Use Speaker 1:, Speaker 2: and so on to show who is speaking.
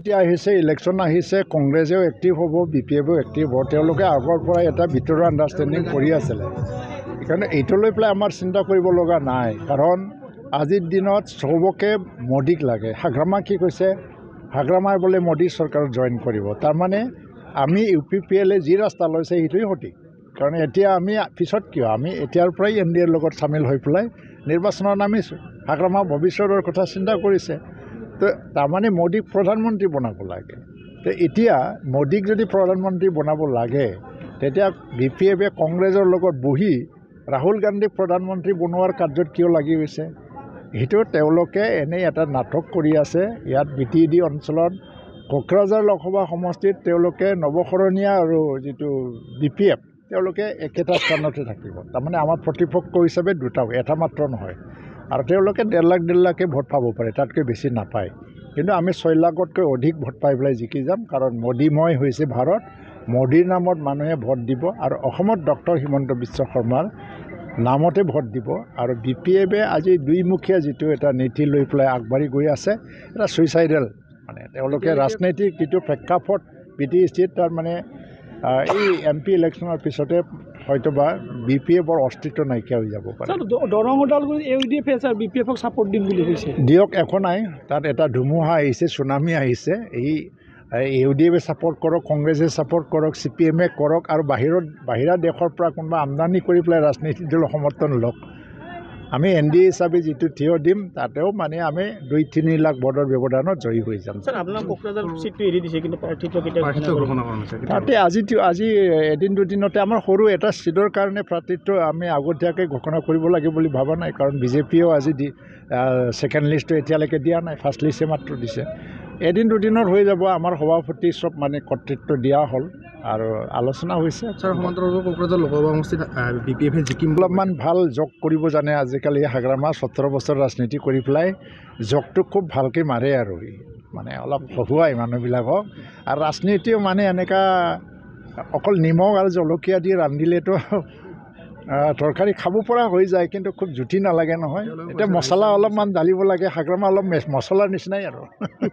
Speaker 1: এতিয়া আহিছে ইলেকশ্যন আহিছে কংগ্ৰেছেও এক্টিভ হ'ব বি পি এফো এক্টিভ হ'ব তেওঁলোকে আগৰ পৰাই এটা ভিতৰুৱা আণ্ডাৰষ্টেণ্ডিং কৰি আছিলে সেইকাৰণে এইটো লৈ পেলাই আমাৰ চিন্তা কৰিব লগা নাই কাৰণ আজিৰ দিনত চবকে মোদীক লাগে হাগ্ৰামা কি কৈছে হাগ্ৰামাই বোলে মোদী চৰকাৰত জইন কৰিব তাৰমানে আমি ইউ পি পি এলে যি ৰাস্তা লৈছে সেইটোৱেই সঠিক কাৰণ এতিয়া আমি পিছত কিয় আমি এতিয়াৰ পৰাই এন ডি এৰ লগত চামিল হৈ পেলাই নিৰ্বাচনত নামিছোঁ হাগ্ৰামা ভৱিষ্যতৰ কথা চিন্তা কৰিছে তো তাৰমানে মোদীক প্ৰধানমন্ত্ৰী বনাব লাগে তো এতিয়া মোদীক যদি প্ৰধানমন্ত্ৰী বনাব লাগে তেতিয়া বি পি এফে কংগ্ৰেছৰ লগত বহি ৰাহুল গান্ধীক প্ৰধানমন্ত্ৰী বনোৱাৰ কাৰ্যত কিয় লাগি গৈছে সেইটো তেওঁলোকে এনেই এটা নাটক কৰি আছে ইয়াত বি টি ডি অঞ্চলত কোকৰাঝাৰ লোকসভা সমষ্টিত তেওঁলোকে নৱসৰণীয়া আৰু যিটো বি পি এফ তেওঁলোকে একেটা স্থানতে থাকিব তাৰমানে আমাৰ প্ৰতিপক্ষ হিচাপে দুটা এটা মাত্ৰ নহয় আৰু তেওঁলোকে ডেৰ লাখ ডেৰ লাখেই ভোট পাব পাৰে তাতকৈ বেছি নাপায় কিন্তু আমি ছয় লাখতকৈ অধিক ভোট পাই পেলাই জিকি যাম কাৰণ মোদীময় হৈছে ভাৰত মোদীৰ নামত মানুহে ভোট দিব আৰু অসমত ডক্টৰ হিমন্ত বিশ্ব শৰ্মাৰ নামতে ভোট দিব আৰু বি পি এফে আজি দুইমুখীয়া যিটো এটা নীতি লৈ পেলাই আগবাঢ়ি গৈ আছে এটা ছুইচাইডেল মানে তেওঁলোকে ৰাজনৈতিক যিটো প্ৰেক্ষাপট বি টি চিত তাৰমানে এই এম পি ইলেকশ্যনৰ পিছতে হয়তোবা বি পি এফৰ অস্তিত্ব নাইকিয়া হৈ যাব Darrang Udalguri A D F আৰু বি পি এফক ছাপৰ্ট দিম বুলি কৈছে দিয়ক একো নাই তাত এটা ধুমুহা আহিছে চুনামি আহিছে এই এ ডি এফে ছাপৰ্ট কৰক কংগ্ৰেছে ছাপৰ্ট কৰক চি পি এমে কৰক আৰু বাহিৰত বাহিৰা দেশৰ পৰা কোনোবা আমদানি কৰি পেলাই ৰাজনীতি দলৰ সমৰ্থন লওক আমি এন ডি এ হিচাপে যিটো থিয় দিম তাতেও মানে আমি দুই তিনি লাখ ভোটৰ ব্যৱধানত জয়ী হৈ যাম তাতে আজি আজি এদিন দুদিনতে আমাৰ সৰু এটা ছিটৰ কাৰণে প্ৰাৰ্থীত্ব আমি আগতীয়াকৈ ঘোষণা কৰিব লাগে বুলি ভবা নাই কাৰণ বিজেপিয়েও আজি দি ছেকেণ্ড লিষ্টটো এতিয়ালৈকে দিয়া নাই ফাৰ্ষ্ট লিষ্টে মাত্ৰ দিছে এদিন দুদিনত হৈ যাব আমাৰ সভাপতি চব মানে কৰ্তৃত্ব দিয়া হ'ল আৰু আলোচনা হৈছে অলপমান ভাল জগ কৰিব জানে আজিকালি হাগ্ৰামা সোতৰ বছৰ ৰাজনীতি কৰি পেলাই জগটো খুব ভালকৈ মাৰে আৰু মানে অলপ হহুৱাই মানুহবিলাকক আৰু ৰাজনীতিও মানে এনেকুৱা অকল নিমখ আৰু জলকীয়া দি ৰান্ধিলেতো তৰকাৰী খাব পৰা হৈ যায় কিন্তু খুব জুতি নালাগে নহয় এতিয়া মছলা অলপমান ঢালিব লাগে হাগ্ৰামা অলপ মছলাৰ নিচিনাই আৰু